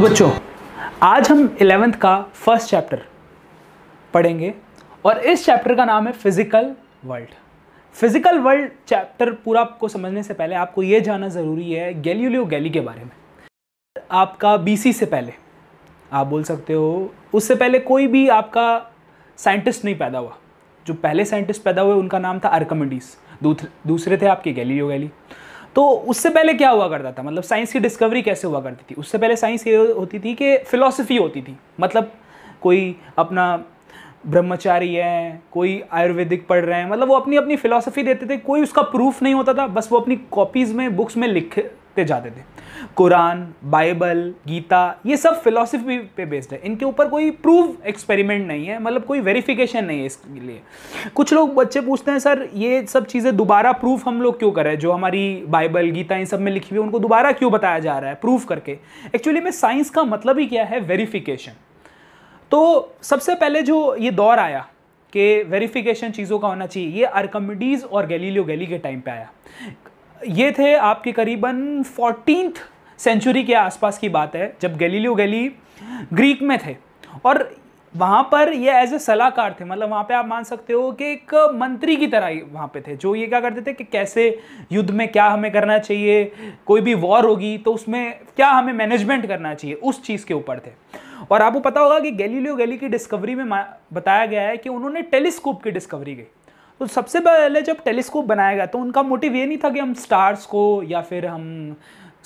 बच्चों आज हम इलेवेंथ का फर्स्ट चैप्टर पढ़ेंगे और इस चैप्टर का नाम है physical world physical world chapter पूरा आपको समझने से पहले आपको ये जानना ज़रूरी है गैलीलियो गैली के बारे में आपका बीसी से पहले आप बोल सकते हो उससे पहले कोई भी आपका साइंटिस्ट नहीं पैदा हुआ जो पहले साइंटिस्ट पैदा हुए उनका नाम था आर्कमेडीज दूसरे थे आपके गैलीलियो गैली तो उससे पहले क्या हुआ करता था मतलब साइंस की डिस्कवरी कैसे हुआ करती थी उससे पहले साइंस ये होती थी कि फिलोसफी होती थी मतलब कोई अपना ब्रह्मचारी है कोई आयुर्वेदिक पढ़ रहे हैं मतलब वो अपनी अपनी फ़िलासफ़ी देते थे कोई उसका प्रूफ नहीं होता था बस वो अपनी कॉपीज़ में बुक्स में लिख रखते जाते थे कुरान बाइबल गीता ये सब फिलोसफी पे बेस्ड है इनके ऊपर कोई प्रूव एक्सपेरिमेंट नहीं है मतलब कोई वेरिफिकेशन नहीं है इसके लिए कुछ लोग बच्चे पूछते हैं सर ये सब चीज़ें दोबारा प्रूफ हम लोग क्यों करें जो हमारी बाइबल गीता इन सब में लिखी हुई है उनको दोबारा क्यों बताया जा रहा है प्रूफ करके एक्चुअली में साइंस का मतलब ही क्या है वेरीफिकेशन तो सबसे पहले जो ये दौर आया कि वेरिफिकेशन चीज़ों का होना चाहिए ये आर्कमिडीज़ और गैलीलियो गैली के टाइम पे आया ये थे आपके करीबन फोर्टीन सेंचुरी के आसपास की बात है जब गैलीलियो गैली ग्रीक में थे और वहाँ पर ये एज ए सलाहकार थे मतलब वहाँ पे आप मान सकते हो कि एक मंत्री की तरह ही वहाँ पे थे जो ये क्या करते थे कि कैसे युद्ध में क्या हमें करना चाहिए कोई भी वॉर होगी तो उसमें क्या हमें मैनेजमेंट करना चाहिए उस चीज़ के ऊपर थे और आपको पता होगा कि गैलीलियो गैली की डिस्कवरी में बताया गया है कि उन्होंने टेलीस्कोप की डिस्कवरी की तो सबसे पहले जब टेलीस्कोप बनाया गया तो उनका मोटिव ये नहीं था कि हम स्टार्स को या फिर हम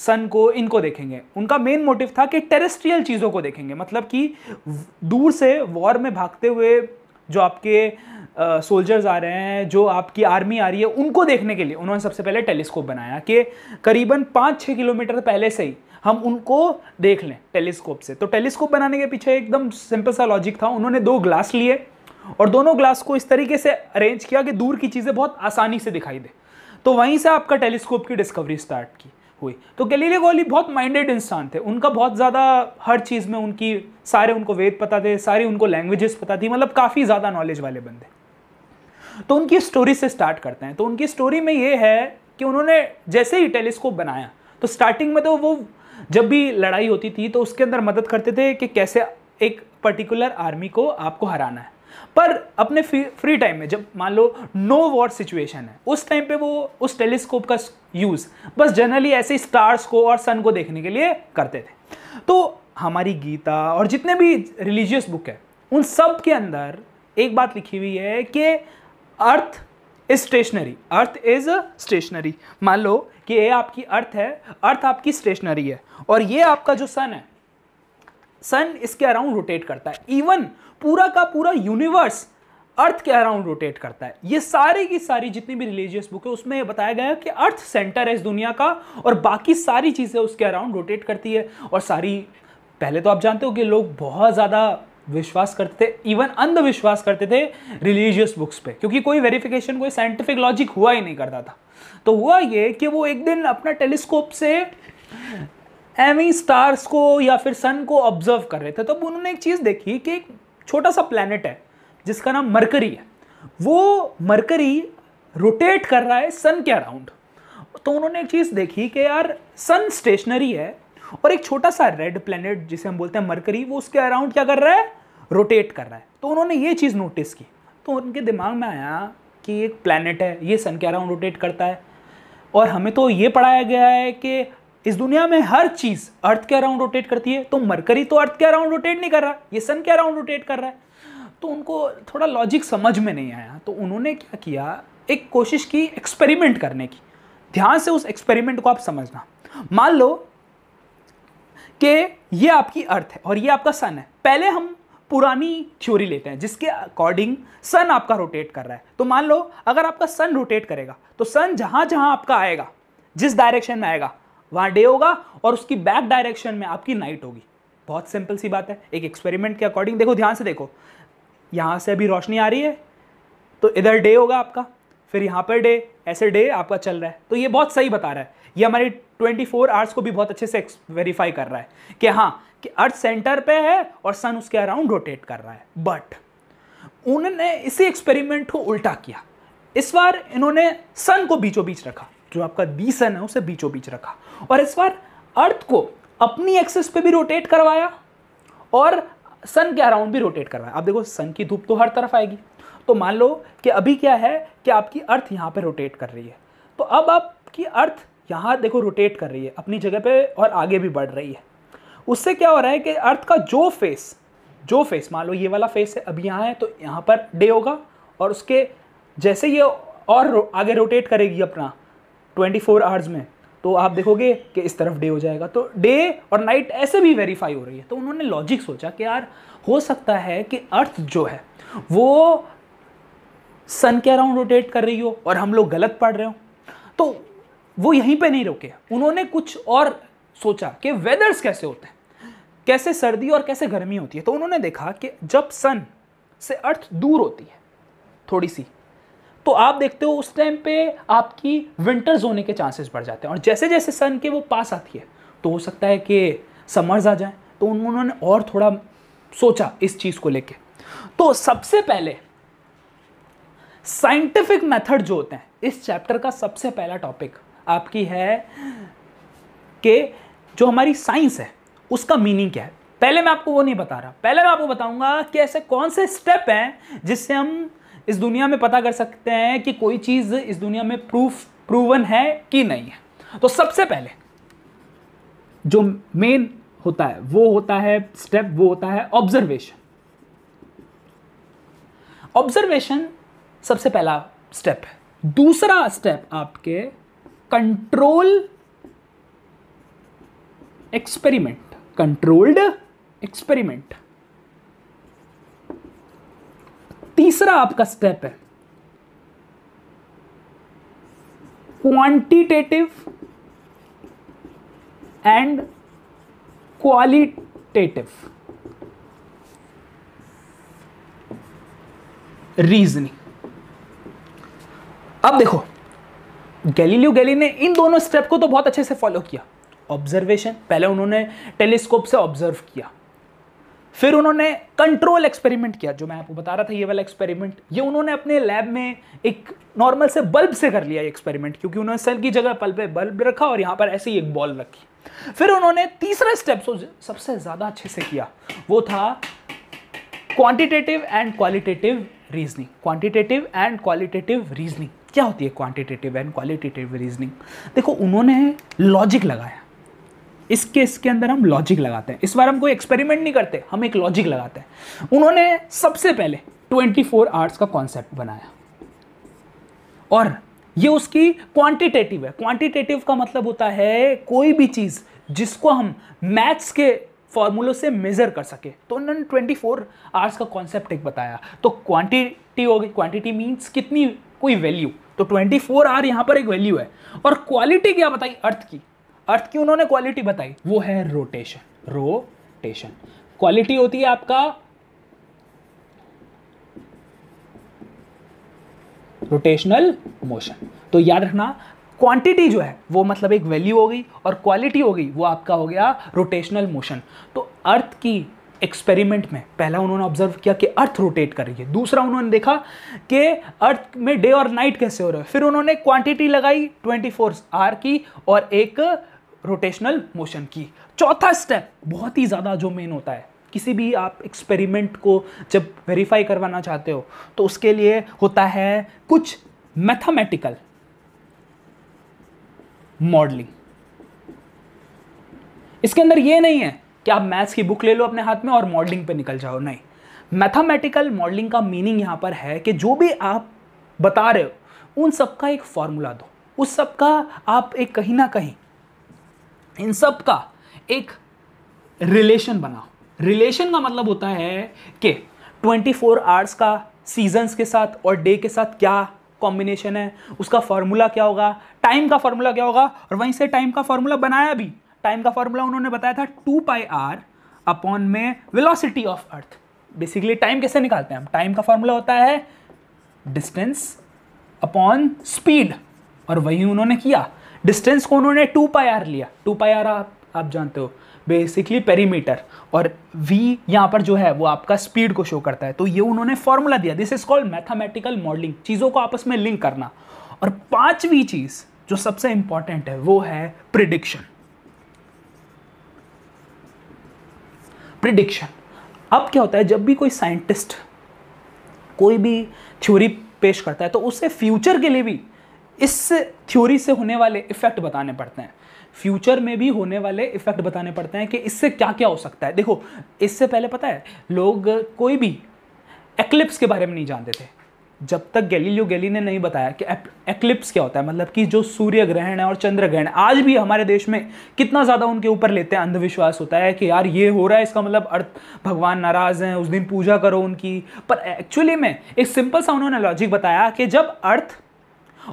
सन को इनको देखेंगे उनका मेन मोटिव था कि टेरेस्ट्रियल चीज़ों को देखेंगे मतलब कि दूर से वॉर में भागते हुए जो आपके सोल्जर्स आ रहे हैं जो आपकी आर्मी आ रही है उनको देखने के लिए उन्होंने सबसे पहले टेलीस्कोप बनाया कि करीबन पाँच छः किलोमीटर पहले से ही हम उनको देख लें टेलीस्कोप से तो टेलीस्कोप बनाने के पीछे एकदम सिंपल सा लॉजिक था उन्होंने दो ग्लास लिए और दोनों ग्लास को इस तरीके से अरेंज किया कि दूर की चीज़ें बहुत आसानी से दिखाई दे तो वहीं से आपका टेलीस्कोप की डिस्कवरी स्टार्ट की हुई तो गलीले गोली बहुत माइंडेड इंसान थे उनका बहुत ज़्यादा हर चीज़ में उनकी सारे उनको वेद पता थे सारी उनको लैंग्वेजेस पता थी मतलब काफ़ी ज़्यादा नॉलेज वाले बंदे तो उनकी स्टोरी से स्टार्ट करते हैं तो उनकी स्टोरी में ये है कि उन्होंने जैसे ही टेलीस्कोप बनाया तो स्टार्टिंग में तो वो जब भी लड़ाई होती थी तो उसके अंदर मदद करते थे कि कैसे एक पर्टिकुलर आर्मी को आपको हराना है पर अपने फ्री टाइम में जब मान लो नो वॉर सिचुएशन है उस टाइम पे वो उस टेलीस्कोप का यूज़ बस जनरली ऐसे स्टार्स को और सन को देखने के लिए करते थे तो हमारी गीता और जितने भी रिलीजियस बुक है उन सब के अंदर एक बात लिखी हुई है कि earth is stationary earth is stationary मान लो कि ये आपकी अर्थ है अर्थ आपकी स्टेशनरी है और ये आपका जो सन है सन इसके अराउंड रोटेट करता है इवन पूरा का पूरा यूनिवर्स अर्थ के अराउंड रोटेट करता है ये सारी की सारी जितनी भी रिलीजियस बुक है उसमें बताया गया है कि अर्थ सेंटर है इस दुनिया का और बाकी सारी चीज़ें उसके अराउंड रोटेट करती है और सारी पहले तो आप जानते हो कि लोग बहुत ज़्यादा विश्वास करते थे इवन अंधविश्वास करते थे रिलीजियस बुक्स पे क्योंकि कोई वेरिफिकेशन कोई साइंटिफिक लॉजिक हुआ ही नहीं करता था तो हुआ ये कि वो एक दिन अपना टेलीस्कोप से एमी स्टार्स को या फिर सन को ऑब्जर्व कर रहे थे तब तो उन्होंने एक चीज़ देखी कि एक छोटा सा प्लानट है जिसका नाम मरकरी है वो मरकरी रोटेट कर रहा है सन के अराउंड तो उन्होंने एक चीज़ देखी कि यार सन स्टेशनरी है और एक छोटा सा रेड प्लेनेट जिसे हम बोलते हैं मरकरी वो उसके अराउंड क्या कर रहा है रोटेट कर रहा है तो उन्होंने ये चीज़ नोटिस की तो उनके दिमाग में आया कि एक प्लानट है ये सन के अराउंड रोटेट करता है और हमें तो ये पढ़ाया गया है कि इस दुनिया में हर चीज अर्थ के अराउंड रोटेट करती है तो मरकरी तो अर्थ के अराउंड रोटेट नहीं कर रहा ये सन के अराउंड रोटेट कर रहा है तो उनको थोड़ा लॉजिक समझ में नहीं आया तो उन्होंने क्या किया एक कोशिश की एक्सपेरिमेंट करने की ध्यान से उस एक्सपेरिमेंट को आप समझना मान लो कि ये आपकी अर्थ है और ये आपका सन है पहले हम पुरानी थ्योरी लेते हैं जिसके अकॉर्डिंग सन आपका रोटेट कर रहा है तो मान लो अगर आपका सन रोटेट करेगा तो सन जहां जहां आपका आएगा जिस डायरेक्शन में आएगा वहाँ डे होगा और उसकी बैक डायरेक्शन में आपकी नाइट होगी बहुत सिंपल सी बात है एक एक्सपेरिमेंट के अकॉर्डिंग देखो ध्यान से देखो यहां से अभी रोशनी आ रही है तो इधर डे होगा आपका फिर यहां पर डे ऐसे डे आपका चल रहा है तो ये बहुत सही बता रहा है ये हमारी 24 फोर आवर्स को भी बहुत अच्छे से वेरीफाई कर रहा है कि हाँ कि अर्थ सेंटर पे है और सन उसके अराउंड रोटेट कर रहा है बट उन्होंने इसी एक्सपेरिमेंट को उल्टा किया इस बार इन्होंने सन को बीचों बीच रखा जो आपका दी सन है उसे बीचों बीच रखा और इस बार अर्थ को अपनी एक्सेस पे भी रोटेट करवाया और सन के अराउंड भी रोटेट करवाया आप देखो सन की धूप तो हर तरफ आएगी तो मान लो कि अभी क्या है कि आपकी अर्थ यहाँ पर रोटेट कर रही है तो अब आपकी अर्थ यहाँ देखो रोटेट कर रही है अपनी जगह पे और आगे भी बढ़ रही है उससे क्या हो रहा है कि अर्थ का जो फेस जो फेस मान लो ये वाला फेस है अभी यहाँ है तो यहाँ पर डे होगा और उसके जैसे ये और आगे रोटेट करेगी अपना ट्वेंटी फोर आवर्स में तो आप देखोगे कि इस तरफ डे हो जाएगा तो डे और नाइट ऐसे भी वेरीफाई हो रही है तो उन्होंने लॉजिक सोचा कि यार हो सकता है कि अर्थ जो है वो सन के अराउंड रोटेट कर रही हो और हम लोग गलत पढ़ रहे हो तो वो यहीं पे नहीं रोके उन्होंने कुछ और सोचा कि वेदर्स कैसे होते हैं कैसे सर्दी और कैसे गर्मी होती है तो उन्होंने देखा कि जब सन से अर्थ दूर होती है थोड़ी सी तो आप देखते हो उस टाइम पे आपकी विंटर्स होने के चांसेस बढ़ जाते हैं और जैसे जैसे सन के वो पास आती है तो हो सकता है कि समर्स आ जाए तो उन्होंने और थोड़ा सोचा इस चीज़ को लेके तो सबसे पहले साइंटिफिक मेथड जो होते हैं इस चैप्टर का सबसे पहला टॉपिक आपकी है कि जो हमारी साइंस है उसका मीनिंग क्या है पहले मैं आपको वो नहीं बता रहा पहले मैं आपको बताऊंगा कि ऐसे कौन से स्टेप हैं जिससे हम इस दुनिया में पता कर सकते हैं कि कोई चीज़ इस दुनिया में प्रूफ प्रूवन है कि नहीं है तो सबसे पहले जो मेन होता है वो होता है स्टेप वो होता है ऑब्जर्वेशन ऑब्जर्वेशन सबसे पहला स्टेप है दूसरा स्टेप आपके कंट्रोल एक्सपेरिमेंट कंट्रोल्ड एक्सपेरिमेंट तीसरा आपका स्टेप है क्वांटिटेटिव एंड क्वालिटेटिव रीजनिंग अब देखो गैलीलियो गैली ने इन दोनों स्टेप को तो बहुत अच्छे से फॉलो किया ऑब्जर्वेशन पहले उन्होंने टेलीस्कोप से ऑब्जर्व किया फिर उन्होंने कंट्रोल एक्सपेरिमेंट किया जो मैं आपको बता रहा था ये वाला एक्सपेरिमेंट ये उन्होंने अपने लैब में एक नॉर्मल से बल्ब से कर लिया एक्सपेरिमेंट क्योंकि उन्होंने सेल की जगह पल पे बल्ब रखा और यहाँ पर ऐसे ही एक बॉल रखी फिर उन्होंने तीसरा स्टेप सबसे ज़्यादा अच्छे से किया वो था quantitative and qualitative reasoning quantitative and qualitative reasoning क्या होती है क्वांटिटेटिव एंड क्वालिटेटिव रीजनिंग देखो उन्होंने लॉजिक लगाया इस केस के अंदर हम लॉजिक लगाते हैं इस बार हम कोई एक्सपेरिमेंट नहीं करते हम एक लॉजिक लगाते हैं उन्होंने सबसे पहले 24 फोर आवर्स का कॉन्सेप्ट बनाया और ये उसकी क्वांटिटेटिव है क्वांटिटेटिव का मतलब होता है कोई भी चीज़ जिसको हम मैथ्स के फॉर्मुलो से मेज़र कर सके तो उन्होंने ट्वेंटी फोर आवर्स का कॉन्सेप्ट एक बताया तो क्वांटिटी हो गई क्वांटिटी मीन्स कितनी कोई वैल्यू तो ट्वेंटी फोर आवर यहाँ पर एक वैल्यू है और क्वालिटी क्या बताई अर्थ की अर्थ की उन्होंने क्वालिटी बताई वो है रोटेशन रोटेशन क्वालिटी होती है आपका रोटेशनल मोशन तो याद रखना क्वांटिटी जो है वो मतलब एक वैल्यू हो गई और क्वालिटी हो गई वो आपका हो गया रोटेशनल मोशन तो अर्थ की एक्सपेरिमेंट में पहला उन्होंने ऑब्जर्व किया कि अर्थ रोटेट कर रही है दूसरा उन्होंने देखा कि अर्थ में डे और नाइट कैसे हो रहा है फिर उन्होंने क्वांटिटी लगाई 24 आर की और एक रोटेशनल मोशन की चौथा स्टेप बहुत ही ज़्यादा जो मेन होता है किसी भी आप एक्सपेरिमेंट को जब वेरीफाई करवाना चाहते हो तो उसके लिए होता है कुछ मैथमेटिकल मॉडलिंग इसके अंदर ये नहीं है कि आप मैथ्स की बुक ले लो अपने हाथ में और मॉडलिंग पे निकल जाओ नहीं मैथमेटिकल मॉडलिंग का मीनिंग यहां पर है कि जो भी आप बता रहे हो उन सबका एक फॉर्मूला दो उस सबका आप एक कहीं ना कहीं इन सब का एक रिलेशन बना रिलेशन का मतलब होता है कि 24 फोर आवर्स का सीजन्स के साथ और डे के साथ क्या कॉम्बिनेशन है उसका फार्मूला क्या होगा टाइम का फार्मूला क्या होगा और वहीं से टाइम का फार्मूला बनाया भी टाइम का फार्मूला उन्होंने बताया था टू पाई आर अपॉन में velocity of earth basically time कैसे निकालते हैं हम टाइम का फार्मूला होता है डिस्टेंस अपॉन स्पीड और वही उन्होंने किया डिस्टेंस को उन्होंने टू पाई आर लिया टू पाई आर आप आप जानते हो बेसिकली पेरीमीटर और v यहाँ पर जो है वो आपका स्पीड को शो करता है तो ये उन्होंने फॉर्मूला दिया this is called mathematical modelling चीज़ों को आपस में लिंक करना और पांचवी चीज़ जो सबसे इंपॉर्टेंट है वो है प्रिडिक्शन प्रिडिक्शन अब क्या होता है जब भी कोई साइंटिस्ट कोई भी थ्योरी पेश करता है तो उसे फ्यूचर के लिए भी इस थ्योरी से होने वाले इफेक्ट बताने पड़ते हैं फ्यूचर में भी होने वाले इफेक्ट बताने पड़ते हैं कि इससे क्या क्या हो सकता है देखो इससे पहले पता है लोग कोई भी एक्लिप्स के बारे में नहीं जानते थे जब तक गैलीलियो गैली ने नहीं बताया कि एक्लिप्स क्या होता है मतलब कि जो सूर्य ग्रहण है और चंद्र ग्रहण आज भी हमारे देश में कितना ज़्यादा उनके ऊपर लेते हैं अंधविश्वास होता है कि यार ये हो रहा है इसका मतलब अर्थ भगवान नाराज हैं उस दिन पूजा करो उनकी पर एक्चुअली में एक सिंपल सा उन्होंने लॉजिक बताया कि जब अर्थ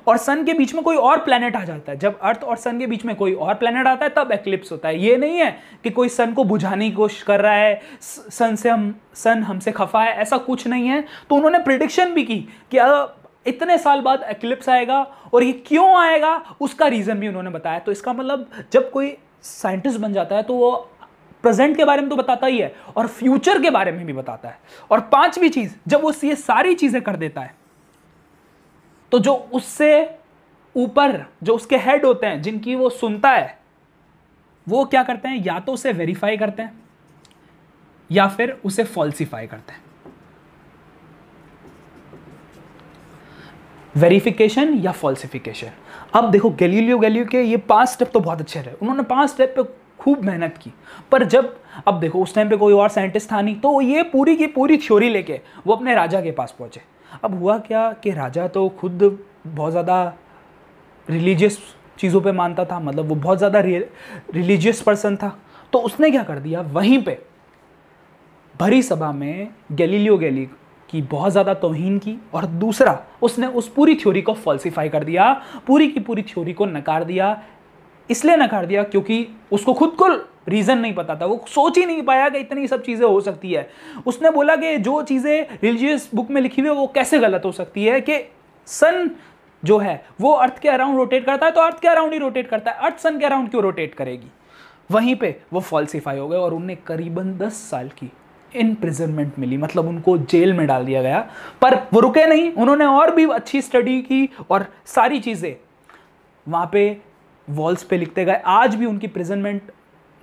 और सन के बीच में कोई और प्लैनेट आ जाता है जब अर्थ और सन के बीच में कोई और प्लैनेट आता है तब एक्लिप्स होता है ये नहीं है कि कोई सन को बुझाने की कोशिश कर रहा है सन से हम सन हमसे खफा है ऐसा कुछ नहीं है तो उन्होंने प्रिडिक्शन भी की कि इतने साल बाद एक्लिप्स आएगा और ये क्यों आएगा उसका रीज़न भी उन्होंने बताया तो इसका मतलब जब कोई साइंटिस्ट बन जाता है तो वो प्रेजेंट के बारे में तो बताता ही है और फ्यूचर के बारे में भी बताता है और पांचवी चीज़ जब वो ये सारी चीज़ें कर देता है तो जो उससे ऊपर जो उसके हेड होते हैं जिनकी वो सुनता है वो क्या करते हैं या तो उसे वेरीफाई करते हैं या फिर उसे फॉल्सिफाई करते हैं वेरिफिकेशन या फॉल्सिफिकेशन अब देखो गैलीलियो गैलीलियो के ये पांच स्टेप तो बहुत अच्छे रहे उन्होंने पांच स्टेप पे खूब मेहनत की पर जब अब देखो उस टाइम पे कोई और साइंटिस्ट था नहीं तो ये पूरी की पूरी थ्योरी लेके वो अपने राजा के पास पहुंचे अब हुआ क्या कि राजा तो खुद बहुत ज़्यादा रिलीजियस चीज़ों पे मानता था मतलब वो बहुत ज़्यादा रिलीजियस पर्सन था तो उसने क्या कर दिया वहीं पे भरी सभा में गैलीलियो गैली की बहुत ज़्यादा तोहन की और दूसरा उसने उस पूरी थ्योरी को फॉल्सिफाई कर दिया पूरी की पूरी थ्योरी को नकार दिया इसलिए नकार दिया क्योंकि उसको खुद को रीज़न नहीं पता था वो सोच ही नहीं पाया कि इतनी सब चीज़ें हो सकती है उसने बोला कि जो चीज़ें रिलीजियस बुक में लिखी हुई है वो कैसे गलत हो सकती है कि सन जो है वो अर्थ के अराउंड रोटेट करता है तो अर्थ के अराउंड ही रोटेट करता है अर्थ सन के अराउंड क्यों रोटेट करेगी वहीं पे वो फॉल्सिफाई हो गए और उन्हें करीबन दस साल की इम्प्रिजनमेंट मिली मतलब उनको जेल में डाल दिया गया पर वो रुके नहीं उन्होंने और भी अच्छी स्टडी की और सारी चीज़ें वहां पे वॉल्स पे लिखते गए आज भी उनकी प्रेजेंटमेंट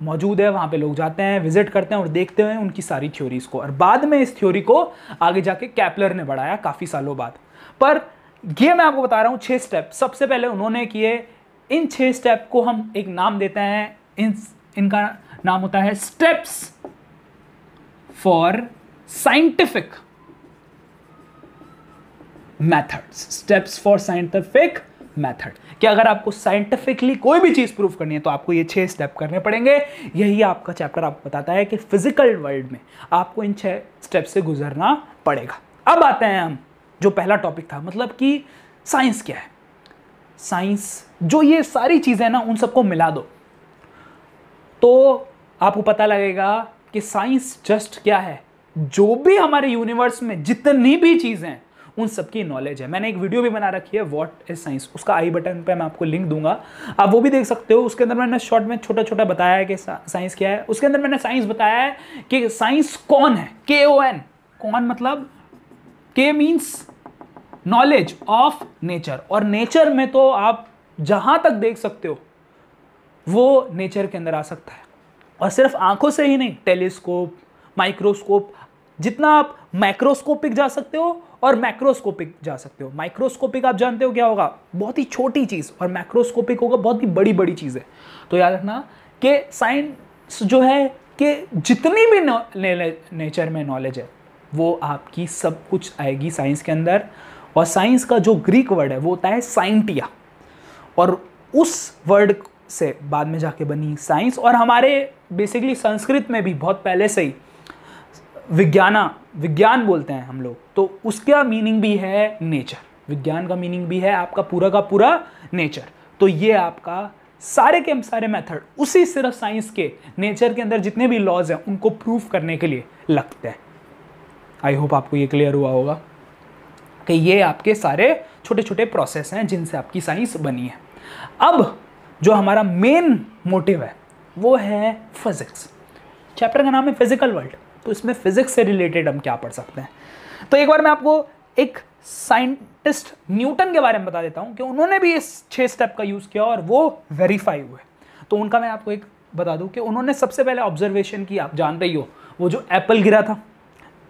मौजूद है वहाँ पे लोग जाते हैं विजिट करते हैं और देखते हैं उनकी सारी थ्योरीज़ को और बाद में इस थ्योरी को आगे जाके कैपलर ने बढ़ाया काफ़ी सालों बाद पर ये मैं आपको बता रहा हूँ छः स्टेप सबसे पहले उन्होंने किए इन छः स्टेप को हम एक नाम देते हैं इन इनका नाम होता है steps for scientific methods steps for scientific method कि अगर आपको साइंटिफिकली कोई भी चीज़ प्रूव करनी है तो आपको ये छः स्टेप करने पड़ेंगे यही आपका चैप्टर आपको बताता है कि फिजिकल वर्ल्ड में आपको इन छः स्टेप से गुजरना पड़ेगा अब आते हैं हम जो पहला टॉपिक था मतलब कि साइंस क्या है साइंस जो ये सारी चीज़ें ना उन सबको मिला दो तो आपको पता लगेगा कि साइंस जस्ट क्या है जो भी हमारे यूनिवर्स में जितनी भी चीज़ें उन सबकी नॉलेज है मैंने एक वीडियो भी बना रखी है वॉट इज साइंस उसका आई बटन पर मैं आपको लिंक दूंगा आप वो भी देख सकते हो उसके अंदर मैंने शॉर्ट में छोटा छोटा बताया है कि साइंस क्या है उसके अंदर मैंने साइंस बताया है कि साइंस कौन है के ओ एन कौन मतलब के मीन्स नॉलेज ऑफ नेचर और नेचर में तो आप जहां तक देख सकते हो वो नेचर के अंदर आ सकता है और सिर्फ आंखों से ही नहीं टेलीस्कोप माइक्रोस्कोप जितना आप माइक्रोस्कोपिक जा सकते हो और मैक्रोस्कोपिक जा सकते हो माइक्रोस्कोपिक आप जानते हो क्या होगा बहुत ही छोटी चीज़ और मैक्रोस्कोपिक होगा बहुत ही बड़ी बड़ी चीज़ है तो याद रखना कि साइंस जो है कि जितनी भी ने, ने, नेचर में नॉलेज है वो आपकी सब कुछ आएगी साइंस के अंदर और साइंस का जो ग्रीक वर्ड है वो होता है साइंटिया और उस वर्ड से बाद में जाके बनी साइंस और हमारे बेसिकली संस्कृत में भी बहुत पहले से ही विज्ञाना विज्ञान बोलते हैं हम लोग तो उसका मीनिंग भी है नेचर विज्ञान का मीनिंग भी है आपका पूरा का पूरा नेचर तो ये आपका सारे के सारे मेथड उसी सिर्फ साइंस के नेचर के अंदर जितने भी लॉज हैं उनको प्रूफ करने के लिए लगते हैं आई होप आपको ये क्लियर हुआ होगा कि ये आपके सारे छोटे छोटे प्रोसेस हैं जिनसे आपकी साइंस बनी है अब जो हमारा मेन मोटिव है वो है फिजिक्स चैप्टर का नाम है फिजिकल वर्ल्ड तो इसमें फिज़िक्स से रिलेटेड हम क्या पढ़ सकते हैं तो एक बार मैं आपको एक साइंटिस्ट न्यूटन के बारे में बता देता हूँ कि उन्होंने भी इस छह स्टेप का यूज़ किया और वो वेरीफाई हुए तो उनका मैं आपको एक बता दूं कि उन्होंने सबसे पहले ऑब्जर्वेशन की आप जान रही हो वो जो एप्पल गिरा था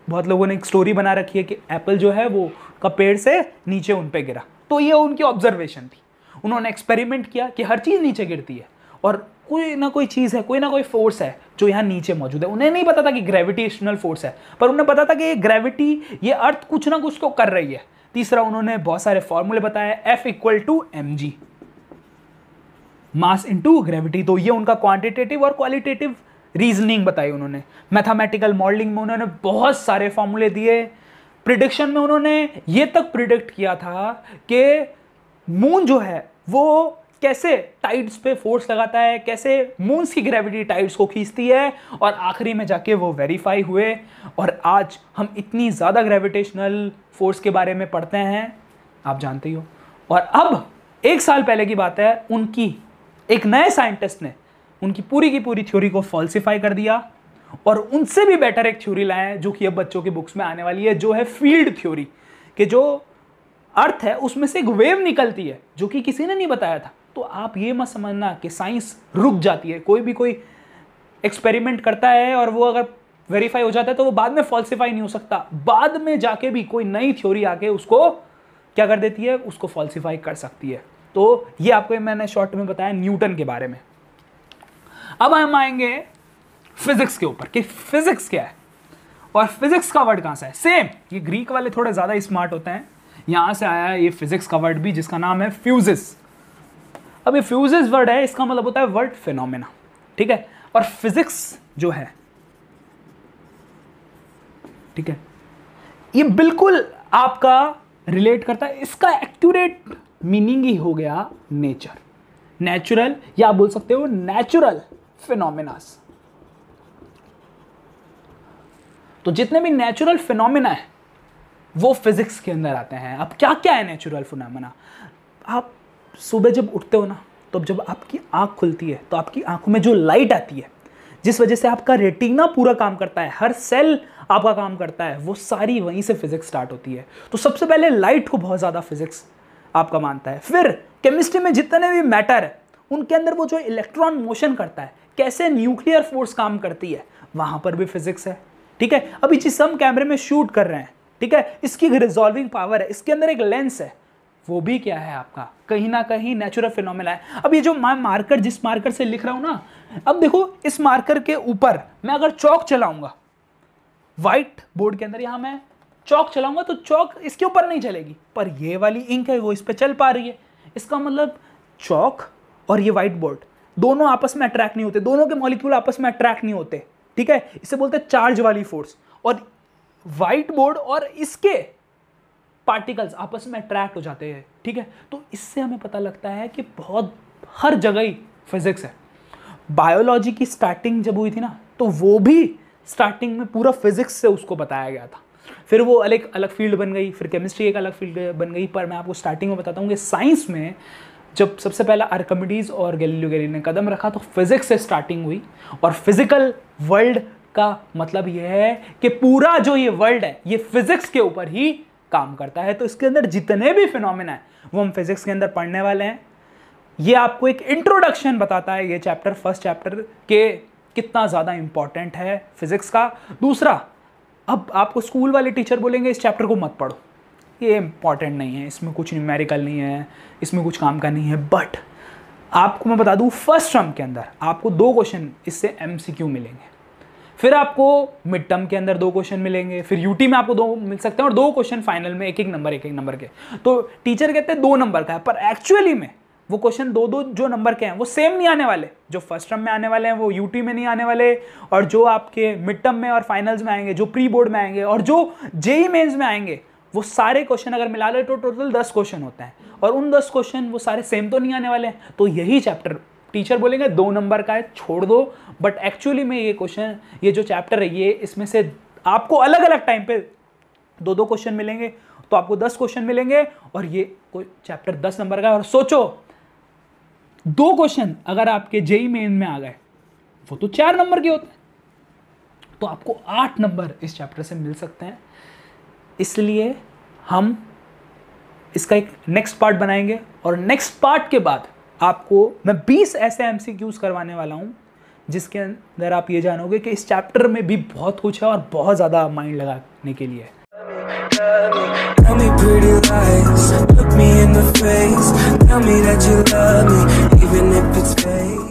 बहुत लोगों ने एक स्टोरी बना रखी है कि एप्पल जो है वो का पेड़ से नीचे उन पर गिरा तो ये उनकी ऑब्जर्वेशन थी उन्होंने एक्सपेरिमेंट किया कि हर चीज़ नीचे गिरती है और कोई ना कोई चीज़ है कोई ना कोई फोर्स है जो यहाँ नीचे मौजूद है उन्हें नहीं पता था कि ग्रेविटेशनल फोर्स है पर उन्हें पता था कि ये ग्रेविटी ये अर्थ कुछ ना कुछ तो कर रही है तीसरा उन्होंने बहुत सारे फॉर्मूले बताए F equal to M G mass into gravity तो ये उनका क्वांटिटेटिव और क्वालिटेटिव रीजनिंग बताई उन्होंने मैथमेटिकल मॉडलिंग में उन्होंने बहुत सारे फॉर्मूले दिए प्रिडिक्शन में उन्होंने ये तक प्रिडिक्ट किया था कि मून जो है वो कैसे टाइड्स पे फोर्स लगाता है कैसे मून्स की ग्रेविटी टाइड्स को खींचती है और आखिरी में जाके वो वेरीफाई हुए और आज हम इतनी ज़्यादा ग्रेविटेशनल फोर्स के बारे में पढ़ते हैं आप जानते ही हो और अब एक साल पहले की बात है उनकी एक नए साइंटिस्ट ने उनकी पूरी की पूरी थ्योरी को फॉल्सिफाई कर दिया और उनसे भी बेटर एक थ्योरी लाए हैं जो कि अब बच्चों की बुक्स में आने वाली है जो है फील्ड थ्योरी कि जो अर्थ है उसमें से एक वेव निकलती है जो कि किसी ने नहीं बताया था तो आप ये मत समझना कि साइंस रुक जाती है कोई भी कोई एक्सपेरिमेंट करता है और वो अगर वेरीफाई हो जाता है तो वो बाद में फॉल्सिफाई नहीं हो सकता बाद में जाके भी कोई नई थ्योरी आके उसको क्या कर देती है उसको फॉल्सिफाई कर सकती है तो ये आपको मैंने शॉर्ट में बताया न्यूटन के बारे में अब हम आएंगे फिजिक्स के ऊपर कि फिजिक्स क्या है और फिजिक्स का वर्ड कहाँ से है सेम ये ग्रीक वाले थोड़े ज़्यादा स्मार्ट होते हैं यहाँ से आया ये फिजिक्स का वर्ड भी जिसका नाम है फ्यूजिस अब ये फ्यूजेज वर्ड है इसका मतलब होता है वर्ड फिनोमिना ठीक है और फिजिक्स जो है ठीक है ये बिल्कुल आपका रिलेट करता है इसका एक्यूरेट मीनिंग ही हो गया नेचर नेचुरल या आप बोल सकते हो नेचुरल फिनोमिनास तो जितने भी नेचुरल फिनोमिना है वो फिजिक्स के अंदर आते हैं अब क्या क्या है नेचुरल फिनोमिना आप सुबह जब उठते हो ना तो जब आपकी आँख खुलती है तो आपकी आँखों में जो लाइट आती है जिस वजह से आपका रेटिना पूरा काम करता है हर सेल आपका काम करता है वो सारी वहीं से फिजिक्स स्टार्ट होती है तो सबसे पहले लाइट को बहुत ज़्यादा फिजिक्स आपका मानता है फिर केमिस्ट्री में जितने भी मैटर है उनके अंदर वो जो इलेक्ट्रॉन मोशन करता है कैसे न्यूक्लियर फोर्स काम करती है वहाँ पर भी फिजिक्स है ठीक है अभी जिस हम कैमरे में शूट कर रहे हैं ठीक है इसकी रिजॉल्विंग पावर है इसके अंदर एक लेंस है वो भी क्या है आपका कहीं ना कहीं नेचुरल फिनोमिना है अब ये जो मैं मार्कर जिस मार्कर से लिख रहा हूं ना अब देखो इस मार्कर के ऊपर मैं अगर चौक चलाऊंगा व्हाइट बोर्ड के अंदर यहां मैं चौक चलाऊंगा तो चौक इसके ऊपर नहीं चलेगी पर ये वाली इंक है वो इस पर चल पा रही है इसका मतलब चौक और ये व्हाइट बोर्ड दोनों आपस में अट्रैक्ट नहीं होते दोनों के मॉलिक्यूल आपस में अट्रैक्ट नहीं होते ठीक है इसे बोलते हैं चार्ज वाली फोर्स और व्हाइट बोर्ड और इसके पार्टिकल्स आपस में अट्रैक्ट हो जाते हैं ठीक है तो इससे हमें पता लगता है कि बहुत हर जगह ही फिजिक्स है बायोलॉजी की स्टार्टिंग जब हुई थी ना तो वो भी स्टार्टिंग में पूरा फिजिक्स से उसको बताया गया था फिर वो अलग अलग फील्ड बन गई फिर केमिस्ट्री एक अलग फील्ड बन गई पर मैं आपको स्टार्टिंग में बताता हूँ कि साइंस में जब सबसे पहला आर्कमिडीज़ और गैलीलियो गैली ने कदम रखा तो फिज़िक्स से स्टार्टिंग हुई और फिज़िकल वर्ल्ड का मतलब यह है कि पूरा जो ये वर्ल्ड है ये फिज़िक्स के ऊपर ही काम करता है तो इसके अंदर जितने भी फिनोमिना है वो हम फिजिक्स के अंदर पढ़ने वाले हैं ये आपको एक इंट्रोडक्शन बताता है ये चैप्टर फर्स्ट चैप्टर के कितना ज़्यादा इम्पॉर्टेंट है फिजिक्स का दूसरा अब आपको स्कूल वाले टीचर बोलेंगे इस चैप्टर को मत पढ़ो ये इंपॉर्टेंट नहीं है इसमें कुछ न्यूमेरिकल नहीं है इसमें कुछ काम का नहीं है बट आपको मैं बता दूँ फर्स्ट टर्म के अंदर आपको दो क्वेश्चन इससे एमसीक्यू मिलेंगे फिर आपको मिड टर्म के अंदर दो क्वेश्चन मिलेंगे फिर यूटी में आपको दो मिल सकते हैं और दो क्वेश्चन फाइनल में एक एक नंबर एक एक नंबर के तो टीचर कहते हैं दो नंबर का है पर एक्चुअली में वो क्वेश्चन दो दो जो नंबर के हैं वो सेम नहीं आने वाले जो फर्स्ट टर्म में आने वाले हैं वो यूटी में नहीं आने वाले और जो आपके मिड टर्म में और फाइनल्स में आएंगे जो प्री बोर्ड में आएंगे और जो जेई मेन्स e में आएंगे वो सारे क्वेश्चन अगर मिला ले तो टोटल दस क्वेश्चन होते हैं और उन दस क्वेश्चन वो सारे सेम तो नहीं आने वाले हैं तो यही चैप्टर टीचर बोलेंगे दो नंबर का है छोड़ दो बट एक्चुअली में ये क्वेश्चन ये जो चैप्टर है ये इसमें से आपको अलग अलग टाइम पे दो दो क्वेश्चन मिलेंगे तो आपको दस क्वेश्चन मिलेंगे और ये चैप्टर दस नंबर का और सोचो दो क्वेश्चन अगर आपके जेई मेन में आ गए वो तो चार नंबर के होते हैं तो आपको आठ नंबर इस चैप्टर से मिल सकते हैं इसलिए हम इसका एक नेक्स्ट पार्ट बनाएंगे और नेक्स्ट पार्ट के बाद आपको मैं 20 ऐसे एम करवाने वाला हूँ जिसके अंदर आप ये जानोगे कि इस चैप्टर में भी बहुत कुछ है और बहुत ज़्यादा माइंड लगाने के लिए